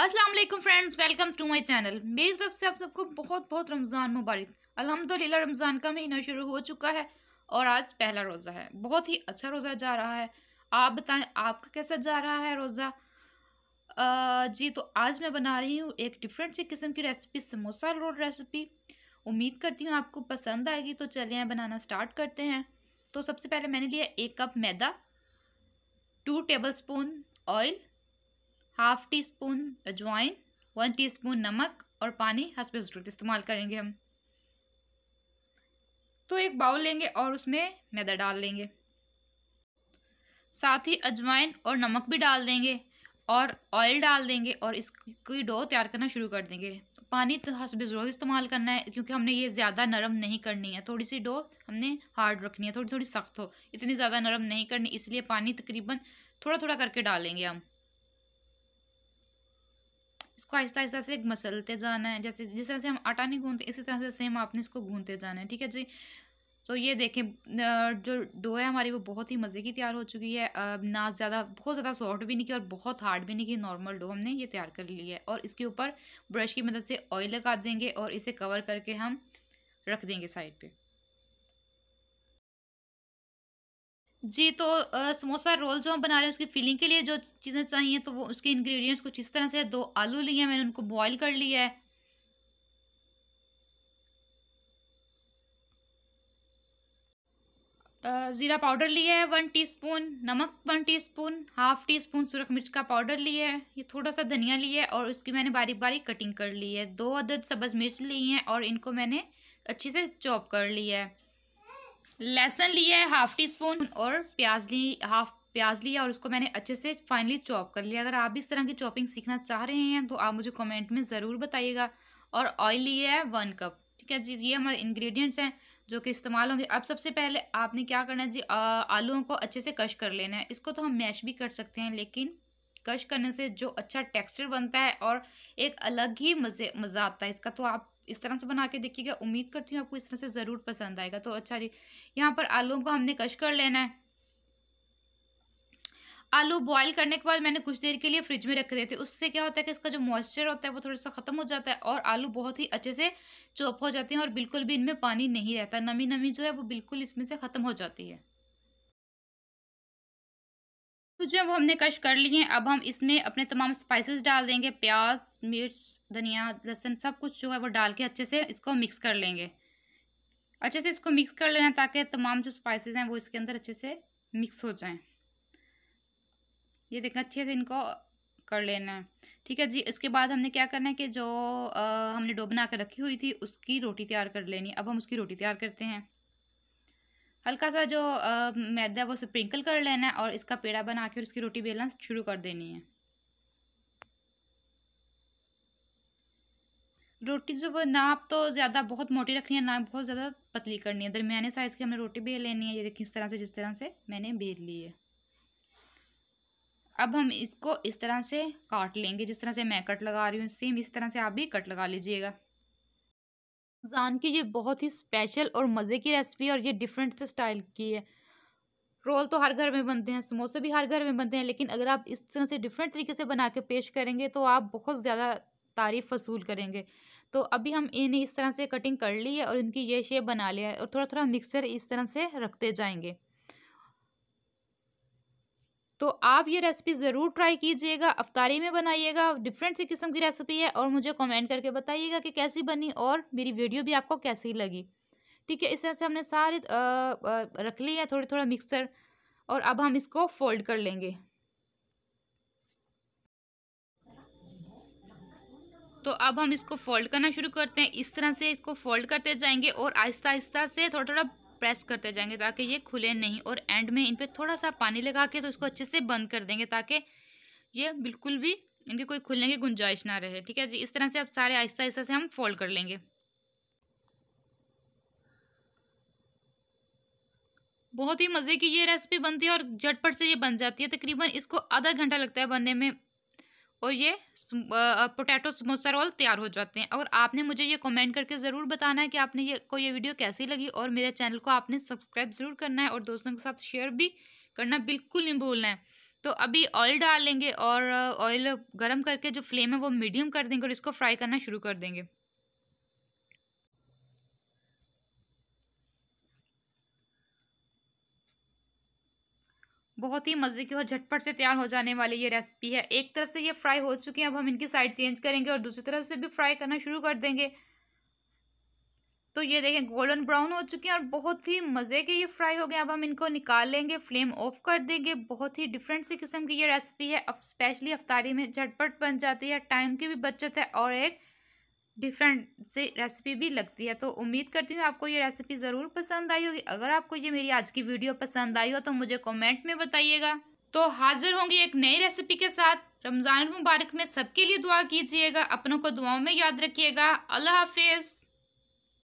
Aslam friends welcome to my channel मेरी तरफ से आप सबको बहुत बहुत रमज़ान मुबारक अल्हम्दुलिल्लाह रमज़ान का महीना शुरू हो चुका है और आज पहला रोज़ा है बहुत ही अच्छा रोज़ा जा रहा है आप बताएं आपका कैसा जा रहा है रोज़ा जी तो आज मैं बना रही हूँ एक डिफरेंट सी किस्म की रेसिपी समोसा रोल रेसिपी उम्मीद करती हूँ आपको पसंद आएगी तो चलिए बनाना स्टार्ट करते हैं तो सबसे पहले मैंने लिया एक कप मैदा two tablespoon oil half teaspoon अजवाइन वन टी स्पून नमक और पानी हंसपे ज़रूरत इस्तेमाल करेंगे हम तो एक बाउल लेंगे और उसमें मैदा डाल लेंगे साथ ही अजवाइन और नमक भी डाल देंगे और ऑयल डाल देंगे और इसकी डो तैयार करना शुरू कर देंगे तो पानी तो हसब ज़रूरत इस्तेमाल करना है क्योंकि हमने ये ज़्यादा नरम नहीं करनी है थोड़ी सी डो हमने हार्ड रखनी है थोड़ी थोड़ी सख्त हो इतनी ज़्यादा नरम नहीं करनी इसलिए पानी तकरीबन थोड़ा थोड़ा करके डालेंगे हम इसको आहिस्ता आहिस्ता से मसलते जाना है जैसे जिस तरह से हम आटा नहीं गूंधते इसी तरह से सेम आपने इसको गूंधते जाना है ठीक है जी तो ये देखें जो डो है हमारी वो बहुत ही मज़े की तैयार हो चुकी है ना ज़्यादा बहुत ज़्यादा सॉफ्ट भी नहीं की और बहुत हार्ड भी नहीं की नॉर्मल डो हमने ये तैयार कर ली है और इसके ऊपर ब्रश की मदद से ऑयल लगा देंगे और इसे कवर करके हम रख देंगे साइड पर जी तो आ, समोसा रोल जो हम बना रहे हैं उसकी फिलिंग के लिए जो चीज़ें चाहिए तो वो उसके इंग्रेडिएंट्स कुछ इस तरह से दो आलू लिए हैं मैंने उनको बॉईल कर लिया है ज़ीरा पाउडर लिया है वन टीस्पून नमक one teaspoon half teaspoon सुरख मिर्च का पाउडर लिया है ये थोड़ा सा धनिया लिया है और उसकी मैंने बारीक बारीक कटिंग कर ली है दो अदद सब्ज़ मिर्च ली हैं और इनको मैंने अच्छे से चॉप कर लिया है लहसन लिया है हाफ टी स्पून और प्याज ली हाफ प्याज लिया और उसको मैंने अच्छे से फाइनली चॉप कर लिया अगर आप इस तरह की चॉपिंग सीखना चाह रहे हैं तो आप मुझे कमेंट में ज़रूर बताइएगा और ऑयल लिया है वन कप ठीक है जी ये हमारे इंग्रेडिएंट्स हैं जो कि इस्तेमाल होंगे अब सबसे पहले आपने क्या करना है जी आलूओं को अच्छे से कश कर लेना है इसको तो हम मैश भी कर सकते हैं लेकिन कश करने से जो अच्छा टेक्स्चर बनता है और एक अलग ही मज़े मज़ा आता है इसका तो आप इस तरह से बना के देखिएगा उम्मीद करती हूँ आपको इस तरह से ज़रूर पसंद आएगा तो अच्छा जी यहाँ पर आलूओं को हमने कश कर लेना है आलू बॉईल करने के बाद मैंने कुछ देर के लिए फ्रिज में रख देते थे उससे क्या होता है कि इसका जो मॉइस्चर होता है वो थोड़ा सा ख़त्म हो जाता है और आलू बहुत ही अच्छे से चॉप हो जाते हैं और बिल्कुल भी इनमें पानी नहीं रहता नमी नमी जो है वो बिल्कुल इसमें से ख़त्म हो जाती है तो जो है वो हमने कश कर लिए हैं अब हम इसमें अपने तमाम स्पाइसेस डाल देंगे प्याज मिर्च धनिया लहसुन सब कुछ जो है वो डाल के अच्छे से इसको मिक्स कर लेंगे अच्छे से इसको मिक्स कर लेना ताकि तमाम जो स्पाइसेस हैं वो इसके अंदर अच्छे से मिक्स हो जाएं ये देखें अच्छे से इनको कर लेना है ठीक है जी इसके बाद हमने क्या करना है कि जो आ, हमने डो बना कर रखी हुई थी उसकी रोटी तैयार कर लेनी अब हम उसकी रोटी तैयार करते हैं हल्का सा जो मैदा है वो स्प्रिंकल कर लेना है और इसका पेड़ा बना के उसकी रोटी बेलना शुरू कर देनी है रोटी जो ना आप तो ज़्यादा बहुत मोटी रखनी है ना बहुत ज़्यादा पतली करनी है दरमियाने साइज़ की हमें रोटी बेल लेनी है ये देखिए इस तरह से जिस तरह से मैंने बेल ली है अब हम इसको इस तरह से काट लेंगे जिस तरह से मैं कट लगा रही हूँ सेम इस तरह से आप भी कट लगा लीजिएगा रमज़ान की ये बहुत ही स्पेशल और मज़े की रेसिपी है और ये डिफरेंट से स्टाइल की है रोल तो हर घर में बनते हैं समोसे भी हर घर में बनते हैं लेकिन अगर आप इस तरह से डिफरेंट तरीके से बना के पेश करेंगे तो आप बहुत ज़्यादा तारीफ़ वसूल करेंगे तो अभी हम इन्हें इस तरह से कटिंग कर ली है और इनकी ये शेप बना लिया है और थोड़ा थोड़ा मिक्सचर इस तरह से रखते जाएंगे तो आप ये रेसिपी ज़रूर ट्राई कीजिएगा अफ्तारी में बनाइएगा डिफरेंट सी किस्म की रेसिपी है और मुझे कमेंट करके बताइएगा कि कैसी बनी और मेरी वीडियो भी आपको कैसी लगी ठीक है इस तरह से हमने सारे रख लिया है थोड़ा थोड़ा मिक्सर और अब हम इसको फोल्ड कर लेंगे तो अब हम इसको फोल्ड करना शुरू करते हैं इस तरह से इसको फोल्ड करते जाएंगे और आहिस्ता आहिस्ता से थोड़ा थोड़ा प्रेस करते जाएंगे ताकि ये खुले नहीं और एंड में इन पर थोड़ा सा पानी लगा के तो इसको अच्छे से बंद कर देंगे ताकि ये बिल्कुल भी इनकी कोई खुलने की गुंजाइश ना रहे ठीक है जी इस तरह से आप सारे आहिस्ता आहिस्ता से हम फोल्ड कर लेंगे बहुत ही मज़े की ये रेसिपी बनती है और झटपट से ये बन जाती है तकरीबन इसको आधा घंटा लगता है बनने में और ये पोटैटो समोसा रोल तैयार हो जाते हैं और आपने मुझे ये कमेंट करके ज़रूर बताना है कि आपने ये को ये वीडियो कैसी लगी और मेरे चैनल को आपने सब्सक्राइब ज़रूर करना है और दोस्तों के साथ शेयर भी करना बिल्कुल नहीं भूलना है तो अभी ऑयल डाल लेंगे और ऑयल गर्म करके जो फ्लेम है वो मीडियम कर देंगे और इसको फ्राई करना शुरू कर देंगे बहुत ही मज़े की और झटपट से तैयार हो जाने वाली ये रेसिपी है एक तरफ से ये फ्राई हो चुकी है अब हम इनकी साइड चेंज करेंगे और दूसरी तरफ से भी फ्राई करना शुरू कर देंगे तो ये देखें गोल्डन ब्राउन हो चुके हैं और बहुत ही मज़े के ये फ्राई हो गए अब हम इनको निकाल लेंगे फ्लेम ऑफ कर देंगे बहुत ही डिफरेंट सी किस्म की ये रेसिपी है स्पेशली अफ्तारी में झटपट बन जाती है टाइम की भी बचत है और एक डिफरेंट से रेसिपी भी लगती है तो उम्मीद करती हूँ आपको ये रेसिपी ज़रूर पसंद आई होगी अगर आपको ये मेरी आज की वीडियो पसंद आई हो तो मुझे कमेंट में बताइएगा तो हाजिर होंगी एक नई रेसिपी के साथ रमज़ान मुबारक में सबके लिए दुआ कीजिएगा अपनों को दुआओं में याद रखिएगा अल्लाह हाफिज़